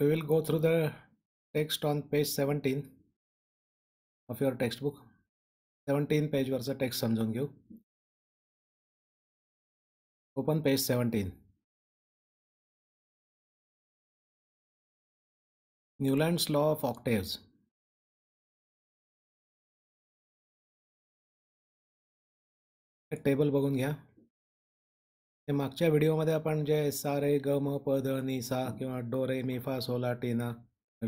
we will go through the text on page 17 of your textbook 17 page text text gyu open page 17 Newlands law of octaves a table bagun घ्या हे मागच्या व्हिडिओमध्ये आपण जे सा रे ग म प ध नि सा किंवा डो रे मी फा सोला टीना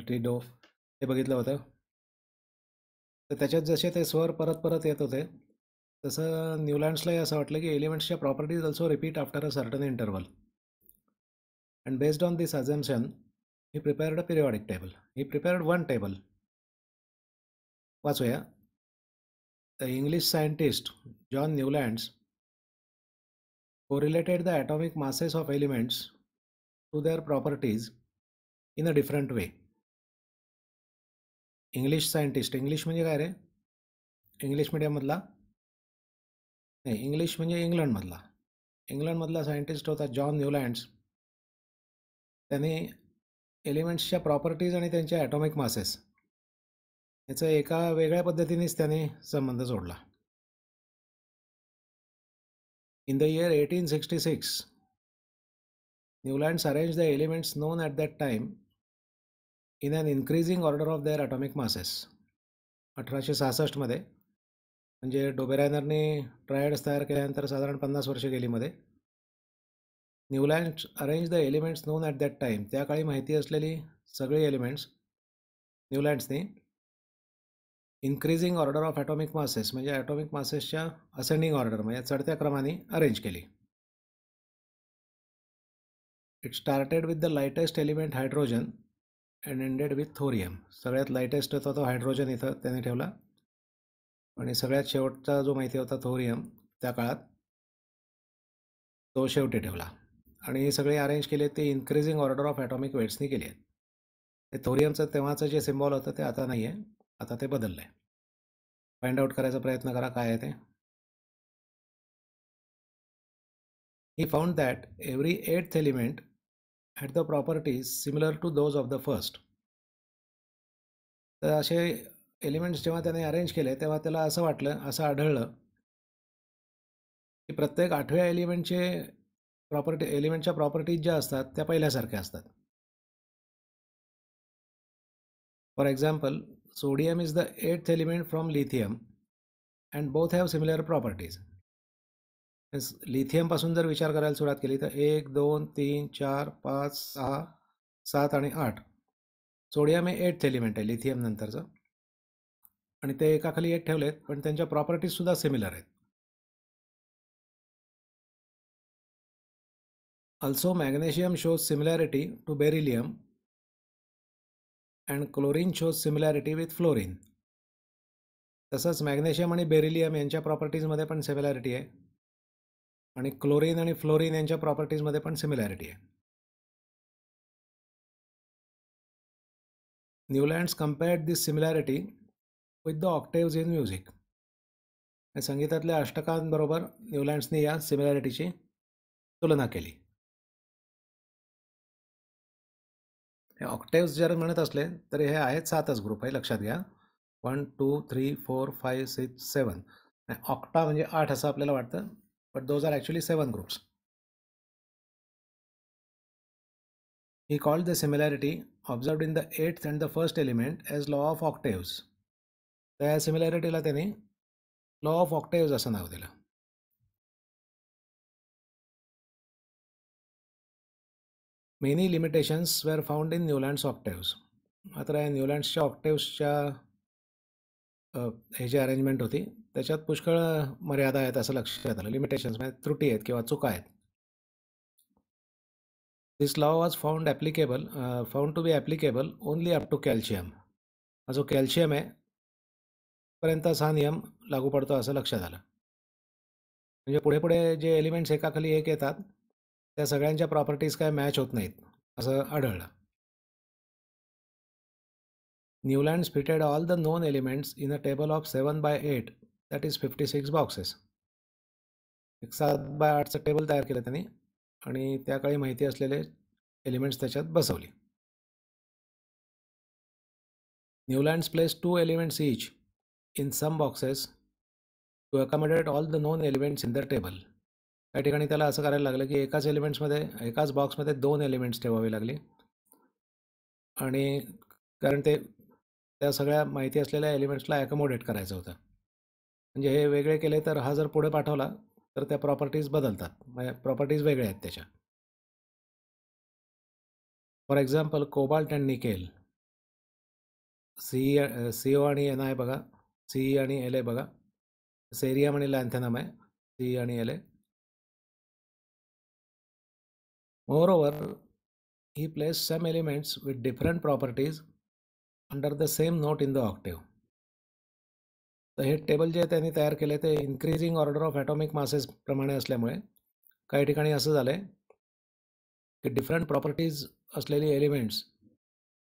टी डो हे बघितलं होतं तर त्याच्यात जसे ते स्वर परत परत येत होते तसं न्यूलँड्सलाही असं वाटलं की एलिमेंट्सच्या properties also repeat after a certain interval and based on this assumption he prepared a periodic table he prepared one table वाचूया the English scientist John Newlands correlated the atomic masses of elements to their properties in a different way. English scientist English म्हणजे काय रे English मीडियममधला नाही English म्हणजे इंग्लंडमधला इंग्लंडमधला scientist होता जॉन न्यूलँड्स त्याने एलिमेंट्सच्या प्रॉपर्टीज आणि त्यांच्या ॲटॉमिक मासेस याचा एका वेगळ्या पद्धतीनेच त्याने संबंध जोडला In the year 1866, Newlands arranged the elements known at that time in an increasing order of their atomic masses. अठराशे सहासष्टमध्ये म्हणजे डोबेरायनरने ट्रायड्स तयार केल्यानंतर साधारण पन्नास वर्षे गेलीमध्ये Newland arrange the elements known at that time त्या काळी माहिती असलेली सगळी एलिमेंट्स न्यूलँड्सनी increasing order of atomic masses म्हणजे ॲटॉमिक मासेसच्या असेंडिंग ऑर्डर म्हणजे चढत्या क्रमाने अरेंज केली it started with the lightest element hydrogen and ended with thorium सगळ्यात लाईटेस्ट होता तो हायड्रोजन इथं त्याने ठेवला आणि सगळ्यात शेवटचा जो माहिती होता थोरियम त्या काळात तो शेवटी ठेवला आणि हे सगळे अरेंज केले ते इन्क्रीजिंग ऑर्डर ऑफ ॲटॉमिक वेट्सनी केले आहेत थोरियमचं तेव्हाचं जे सिम्बॉल होतं ते आता नाही आहे आता ते बदललं आहे फाइंड आउट करायचा प्रयत्न करा काय आहे ते he found that every eighth element at the properties similar to those of the first तर असे एलिमेंट्स जेव्हा त्याने अरेंज केले तेव्हा त्याला असं वाटलं असं आढळलं की प्रत्येक आठव्या एलिमेंटचे प्रॉपर्टी एलिमेंटच्या प्रॉपर्टीज ज्या असतात त्या पहिल्यासारख्या असतात for example Sodium is the eighth element from lithium and both have similar properties. लिथियमपासून जर विचार करायला सुरुवात केली तर एक दोन तीन चार पाच सहा सात आणि आठ सोडियम हे एट एलिमेंट आहे लिथियम नंतरचं आणि ते एकाखाली एट आहेत पण त्यांच्या प्रॉपर्टीजसुद्धा सिमिलर आहेत also magnesium shows similarity to beryllium and chlorine shows similarity with fluorine तसंच मॅग्नेशियम आणि बेरिलियम यांच्या प्रॉपर्टीजमध्ये पण सिमिलॅरिटी आहे आणि क्लोरीन आणि फ्लोरीन यांच्या प्रॉपर्टीजमध्ये पण सिमिलॅरिटी आहे Newlands compared this similarity with the octaves in music संगीतातल्या अष्टकांबरोबर न्यूलँड्सनी या सिमिलॅरिटीची तुलना केली हे ऑक्टेव्स जर म्हणत असले तर हे आहेत सातच ग्रुप आहे लक्षात घ्या one two three four five six seven octa म्हणजे आठ असं आपल्याला वाटतं but those are actually seven groups he called the similarity observe in the eighth and the first element as law of octaves तर या सिमिलॅरिटीला त्यांनी लॉ ऑफ ऑक्टेव्ज असं नाव दिलं many limitations were found in Newlands octaves मात्र या न्यूलँड्सच्या ऑक्टेव्सच्या हे जी arrangement होती त्याच्यात पुष्कळ मर्यादा आहेत असं लक्षात आलं लिमिटेशन्स म्हणजे, म्हणजे त्रुटी आहेत किंवा चुका आहेत this law was found applicable found to be applicable only up to calcium हा जो कॅल्शियम आहे पर्यंतच हा नियम लागू पडतो असं लक्षात आलं म्हणजे पुढे पुढे जे एलिमेंट्स एकाखाली एक येतात त्या सगळ्यांच्या प्रॉपर्टीज काय मॅच होत नाहीत असं आढळलं Newland fitted all the known elements in a table of seven by eight that is fifty six boxes एक सात बाय आठचं टेबल तयार केलं त्यांनी आणि त्या काळी माहिती असलेले एलिमेंट्स त्याच्यात बसवले Newlands place two elements each in some boxes to accommodate all the known elements in the table त्या ठिकाणी त्याला असं करायला लागलं की एकाच एलिमेंट्समध्ये एकाच बॉक्समध्ये दोन एलिमेंट्स ठेवावे लागले आणि कारण ते त्या सगळ्या माहिती असलेल्या एलिमेंट्सला ॲकोमोडेट करायचं होतं म्हणजे हे वेगळे केले तर हा जर पुढे पाठवला तर त्या प्रॉपर्टीज बदलतात प्रॉपर्टीज वेगळ्या आहेत त्याच्या for example cobalt and nickel C C O आणि एन आय बघा सी आणि एल ए बघा सेरियम आणि लॅन्थेनम आहे सी आणि L A Moreover, he place some elements with different properties under the same note in the octave तर हे table जे त्यांनी तयार केले ते increasing order of atomic masses प्रमाणे असल्यामुळे काही ठिकाणी असं झालं आहे की डिफरंट प्रॉपर्टीज असलेली एलिमेंट्स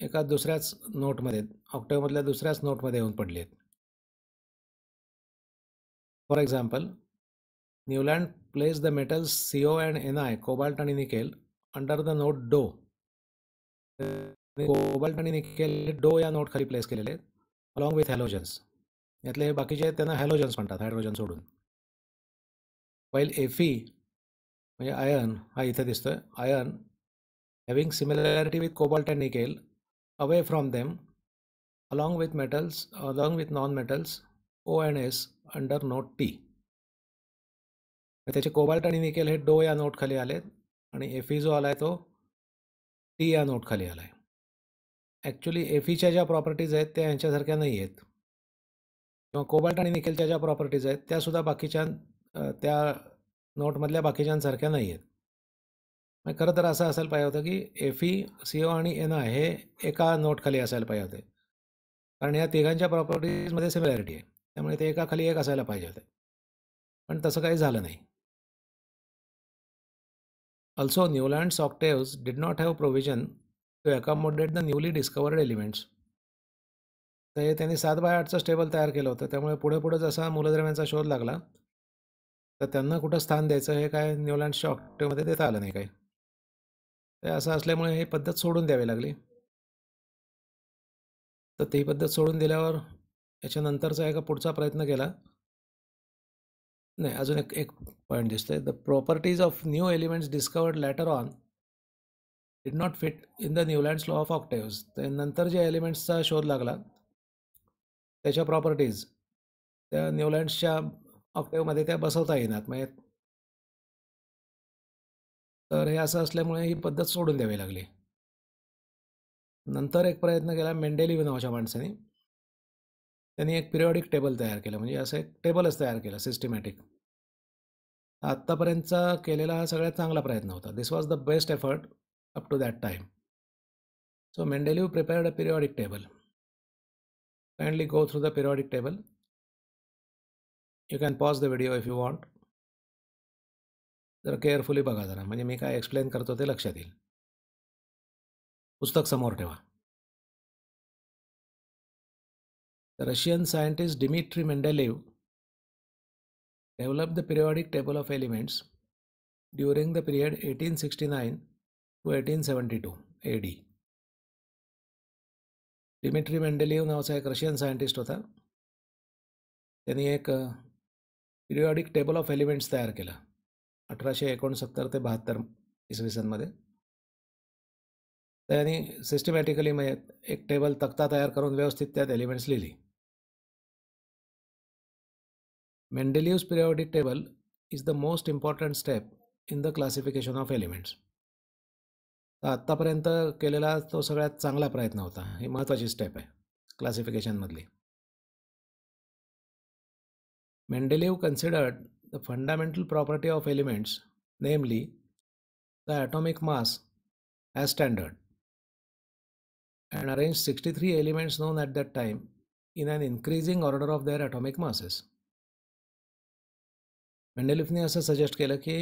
एका दुसऱ्याच नोटमध्ये ऑक्टेव्हमधल्या दुसऱ्याच नोटमध्ये येऊन पडली आहेत for example Newland place the metals CO and I cobalt आणि nickel under the note do cobalt आणि निकेल डो या नोट खाली प्लेस केलेले आहेत अलॉंग विथ हॅलोजन्स यातले बाकीचे त्यांना हॅलोजन्स म्हणतात हायड्रोजन सोडून वाईल एफी म्हणजे आयर्न हा इथे दिसतो iron having similarity with cobalt and nickel away from them along with metals along with non metals O and S under note ti त्याचे कोबाल्ट आणि निकेल हे डो या नोट खाली आलेत आणि एफ ई e जो आला आहे तो टी या नोटखाली आला आहे ॲक्च्युली एफ ईच्या ज्या प्रॉपर्टीज आहेत त्या यांच्यासारख्या नाही आहेत किंवा कोबाल्ट आणि निकेलच्या ज्या प्रॉपर्टीज आहेत त्यासुद्धा बाकीच्या त्या नोटमधल्या बाकीच्यांसारख्या नाही आहेत मग खरं तर असं असायला पाहिजे होतं की एफ ई सी ओ आणि एन आय हे एका नोटखाली असायला पाहिजे होते कारण या तिघांच्या प्रॉपर्टीजमध्ये सिमिलॅरिटी आहे त्यामुळे ते एकाखाली एक असायला पाहिजे होते पण तसं काही झालं नाही Also, Newland's octaves did not have provision to accommodate the newly discovered elements. तर हे त्यांनी सात बाय आठचं स्टेबल तयार केलं होतं त्यामुळे पुढे पुढे जसा मूलद्रव्यांचा शोध लागला तर त्यांना कुठं स्थान द्यायचं हे काय न्यूलँडच्या ऑक्टेवमध्ये देता आलं नाही काही ते असं असल्यामुळे ही पद्धत सोडून द्यावी लागली तर ती पद्धत सोडून दिल्यावर याच्यानंतरचा एका पुढचा प्रयत्न केला नाही अजून एक एक पॉईंट दिसतोय the properties of new elements discovered later on did not fit in the Newlands law of octaves तर नंतर जे एलिमेंट्सचा शोध लागला त्याच्या प्रॉपर्टीज त्या न्यूलँड्सच्या ऑक्टेव्हमध्ये त्या बसवता येणार म्हणजे तर हे असं असल्यामुळे ही पद्धत सोडून द्यावी लागली नंतर एक प्रयत्न केला मेंडेली नावाच्या माणसाने त्यांनी एक पिरियॉडिक टेबल तयार केलं म्हणजे असं एक टेबलच तयार केलं सिस्टमॅटिक आत्तापर्यंतचा केलेला हा सगळ्यात चांगला प्रयत्न होता this was the best effort up to that time so Mendeleev prepared a periodic table kindly go through the periodic table you can pause the video if you want जरा केअरफुली बघा जरा म्हणजे मी काय एक्सप्लेन करतो ते लक्षात येईल पुस्तक समोर ठेवा Russian scientist Dmitri develop the periodic table of elements the the period eighteen sixty nine the eighteen 1869 to 1872 D Dmitri Mendeleev नावाचा एक रशियन सायंटिस्ट होता त्यांनी एक पिरियॉडिक टेबल ऑफ एलिमेंट्स तयार केला अठराशे एकोणसत्तर ते बहात्तर इसवी सनमध्ये त्यांनी सिस्टमॅटिकली म्हणजे एक टेबल तक्ता तयार करून व्यवस्थित त्यात एलिमेंट्स लिहिली Mendeleev's periodic table is the most important step in the classification of elements तर आत्तापर्यंत केलेला तो सगळ्यात चांगला प्रयत्न होता ही महत्त्वाची स्टेप आहे क्लासिफिकेशनमधली Mendeleev considered the fundamental property of elements namely the atomic mass as standard and arrange sixty three elements known at that time in an increasing order of their atomic masses मेंडेलिफने असं suggest केलं की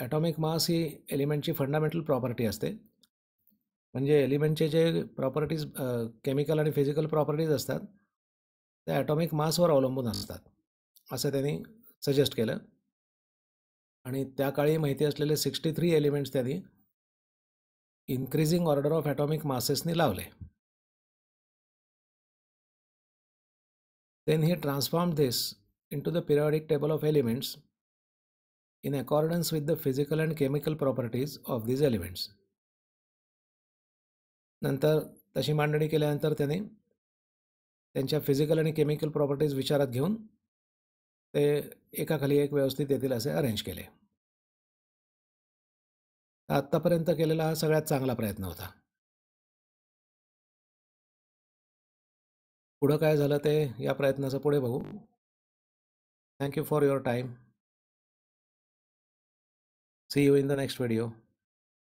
atomic mass ही एलिमेंटची fundamental property असते म्हणजे एलिमेंटचे जे प्रॉपर्टीज केमिकल आणि फिजिकल प्रॉपर्टीज असतात त्या ॲटॉमिक मासवर अवलंबून असतात असं त्यांनी सजेस्ट केलं आणि त्या काळी माहिती असलेले सिक्स्टी थ्री एलिमेंट्स त्यांनी इन्क्रीजिंग ऑर्डर ऑफ ॲटॉमिक मासेसनी लावले then he transform this into the periodic table of elements in accordance with the physical and chemical properties of these elements. नंतर तशी मांडणी केल्यानंतर त्याने त्यांच्या फिजिकल आणि केमिकल प्रॉपर्टीज विचारात घेऊन ते एकाखाली एक व्यवस्थित येतील असे अरेंज केले आत्तापर्यंत केलेला हा सगळ्यात चांगला प्रयत्न होता पुढं काय झालं ते या प्रयत्नाचं पुढे बघू Thank you for your time. See you in the next video.